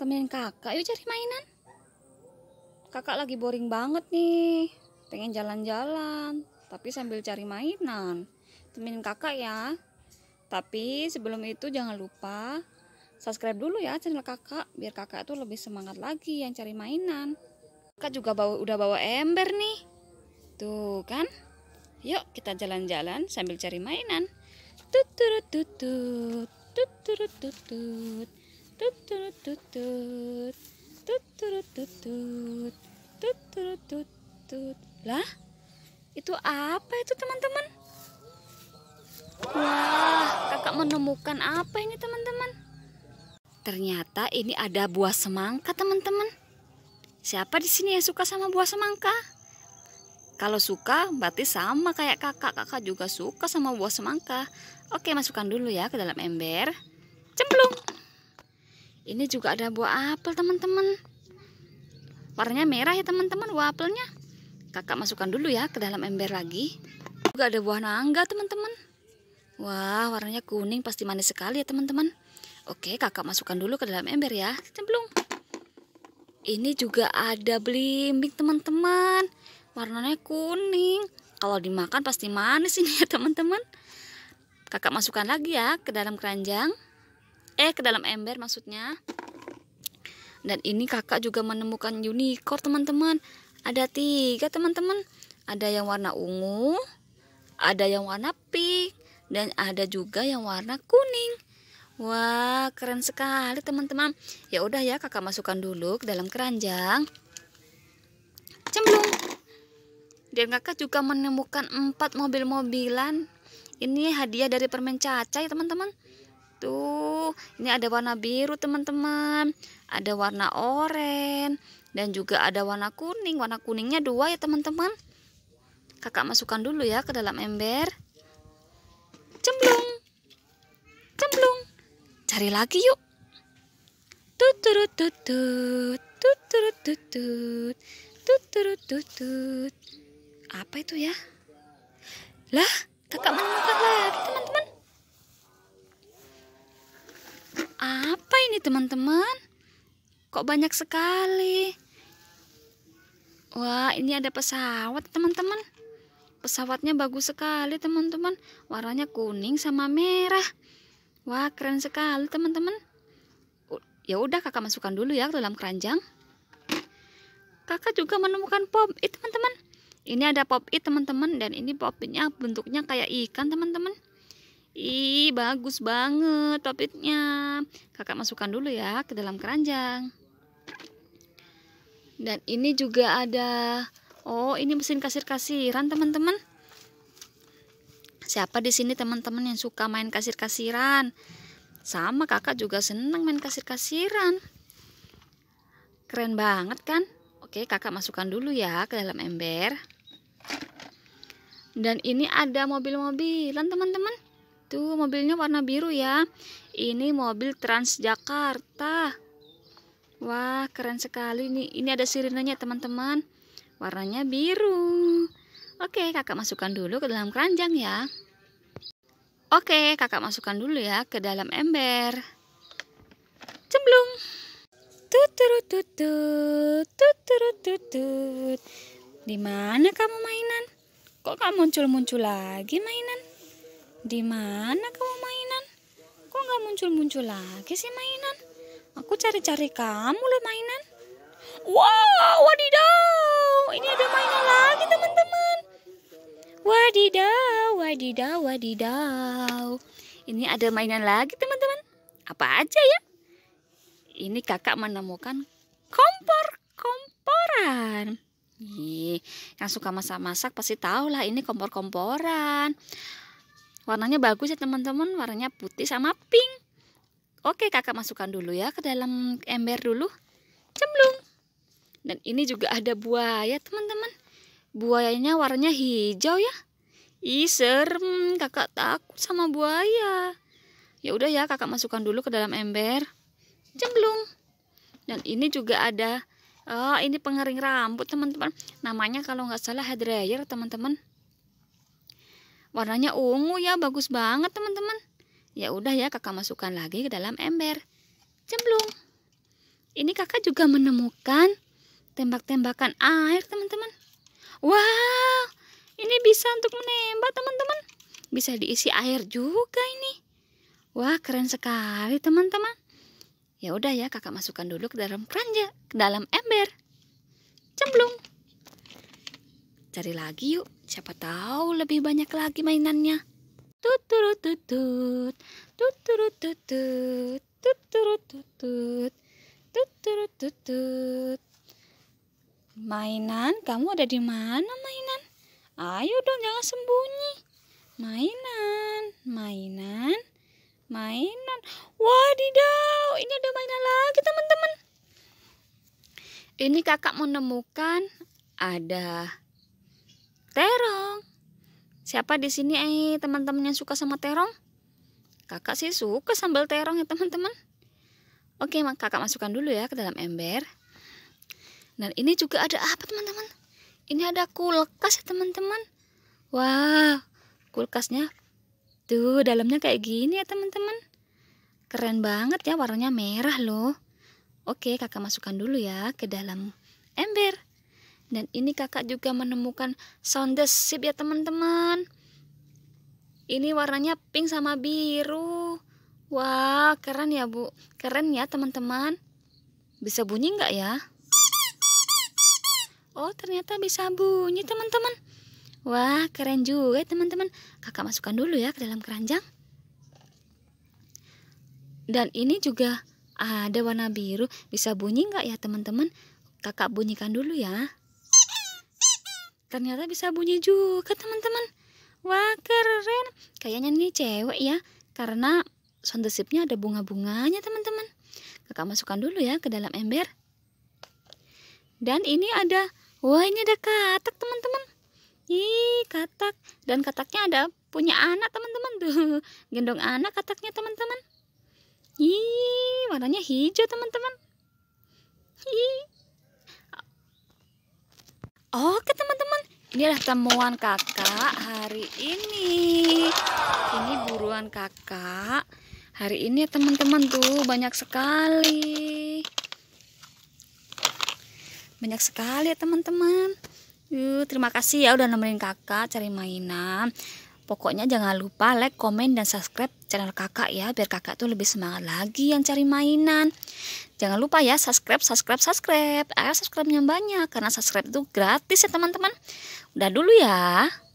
temenin kakak yuk cari mainan kakak lagi boring banget nih pengen jalan-jalan tapi sambil cari mainan temenin kakak ya tapi sebelum itu jangan lupa subscribe dulu ya channel kakak biar kakak tuh lebih semangat lagi yang cari mainan kakak juga bawa, udah bawa ember nih tuh kan yuk kita jalan-jalan sambil cari mainan tut tut tut tut tut lah itu apa itu teman-teman wah kakak menemukan apa ini teman-teman ternyata ini ada buah semangka teman-teman siapa di sini yang suka sama buah semangka kalau suka berarti sama kayak kakak kakak juga suka sama buah semangka oke masukkan dulu ya ke dalam ember cemplung ini juga ada buah apel teman-teman. Warnanya merah ya teman-teman buah apelnya. Kakak masukkan dulu ya ke dalam ember lagi. Juga ada buah nangga teman-teman. Wah warnanya kuning pasti manis sekali ya teman-teman. Oke kakak masukkan dulu ke dalam ember ya. Cemplung. Ini juga ada belimbing teman-teman. Warnanya kuning. Kalau dimakan pasti manis ini ya teman-teman. Kakak masukkan lagi ya ke dalam keranjang eh ke dalam ember maksudnya dan ini kakak juga menemukan unicorn teman-teman ada tiga teman-teman ada yang warna ungu ada yang warna pink dan ada juga yang warna kuning wah keren sekali teman-teman ya udah ya kakak masukkan dulu ke dalam keranjang cemplung dan kakak juga menemukan empat mobil-mobilan ini hadiah dari permen caca ya teman-teman tuh ini ada warna biru teman-teman ada warna oranye dan juga ada warna kuning warna kuningnya dua ya teman-teman kakak masukkan dulu ya ke dalam ember cemplung cemplung cari lagi yuk tuturut tutut tuturut apa itu ya lah kakak menemukan lagi teman-teman Apa ini teman-teman? Kok banyak sekali? Wah, ini ada pesawat teman-teman. Pesawatnya bagus sekali teman-teman. Warnanya kuning sama merah. Wah, keren sekali teman-teman. Ya udah kakak masukkan dulu ya ke dalam keranjang. Kakak juga menemukan pop it teman-teman. Ini ada pop it teman-teman dan ini pop itnya bentuknya kayak ikan teman-teman. Ih, bagus banget topitnya Kakak masukkan dulu ya ke dalam keranjang. Dan ini juga ada Oh, ini mesin kasir-kasiran, teman-teman. Siapa di sini teman-teman yang suka main kasir-kasiran? Sama kakak juga senang main kasir-kasiran. Keren banget kan? Oke, kakak masukkan dulu ya ke dalam ember. Dan ini ada mobil-mobilan, teman-teman. Tuh, mobilnya warna biru ya. Ini mobil Transjakarta. Wah, keren sekali nih. Ini ada sirinenya, teman-teman. Warnanya biru. Oke, kakak masukkan dulu ke dalam keranjang ya. Oke, kakak masukkan dulu ya ke dalam ember. Cemplung. Di mana kamu mainan? Kok kamu muncul-muncul lagi mainan? Di mana kamu mainan? Kok nggak muncul-muncul lagi sih mainan? Aku cari-cari kamu loh mainan. Wow, wadidaw. Ini ada mainan lagi teman-teman. Wadidaw, wadidaw, wadidaw. Ini ada mainan lagi teman-teman. Apa aja ya? Ini kakak menemukan kompor-komporan. Ih, yang suka masak-masak pasti tahu lah ini kompor-komporan warnanya bagus ya teman-teman warnanya putih sama pink oke kakak masukkan dulu ya ke dalam ember dulu cemplung dan ini juga ada buaya teman-teman buayanya warnanya hijau ya ih serem kakak takut sama buaya ya udah ya kakak masukkan dulu ke dalam ember cemplung dan ini juga ada oh, ini pengering rambut teman-teman namanya kalau nggak salah hair dryer teman-teman Warnanya ungu ya, bagus banget teman-teman. Ya udah ya, kakak masukkan lagi ke dalam ember. Cemplung. Ini kakak juga menemukan tembak-tembakan air teman-teman. Wow, ini bisa untuk menembak teman-teman. Bisa diisi air juga ini. Wah, keren sekali teman-teman. Ya udah ya, kakak masukkan dulu ke dalam keranjang, ke dalam ember. Cemplung. Cari lagi yuk, siapa tahu lebih banyak lagi mainannya. Tuturut tutut, tuturut tutut, tuturut tutut, tuturut tutut. Mainan, kamu ada di mana mainan? Ayo dong jangan sembunyi. Mainan, mainan, mainan. Wadidaw, ini ada mainan lagi teman-teman. Ini kakak menemukan ada terong. Siapa di sini eh teman-teman yang suka sama terong? Kakak sih suka sambal terong ya teman-teman. Oke, kakak masukkan dulu ya ke dalam ember. Dan ini juga ada apa teman-teman? Ini ada kulkas ya teman-teman. Wah, wow, kulkasnya tuh dalamnya kayak gini ya teman-teman. Keren banget ya warnanya merah loh. Oke, kakak masukkan dulu ya ke dalam ember. Dan ini kakak juga menemukan sounders sip ya teman-teman. Ini warnanya pink sama biru. Wah, keren ya bu. Keren ya teman-teman. Bisa bunyi nggak ya? Oh, ternyata bisa bunyi teman-teman. Wah, keren juga teman-teman. Kakak masukkan dulu ya ke dalam keranjang. Dan ini juga ada warna biru. Bisa bunyi nggak ya teman-teman? Kakak bunyikan dulu ya ternyata bisa bunyi juga teman-teman wah keren kayaknya ini cewek ya karena sound soundesipnya ada bunga-bunganya teman-teman kakak masukkan dulu ya ke dalam ember dan ini ada wah ini ada katak teman-teman ih katak dan kataknya ada punya anak teman-teman tuh gendong anak kataknya teman-teman ih warnanya hijau teman-teman ih Oke oh, teman-teman, inilah temuan kakak hari ini. Ini buruan kakak. Hari ini ya, teman-teman tuh banyak sekali. Banyak sekali ya teman-teman. terima kasih ya udah nemenin kakak cari mainan. Pokoknya jangan lupa like, komen, dan subscribe channel kakak ya Biar kakak tuh lebih semangat lagi yang cari mainan Jangan lupa ya subscribe, subscribe, subscribe Ayo subscribe yang banyak Karena subscribe itu gratis ya teman-teman Udah dulu ya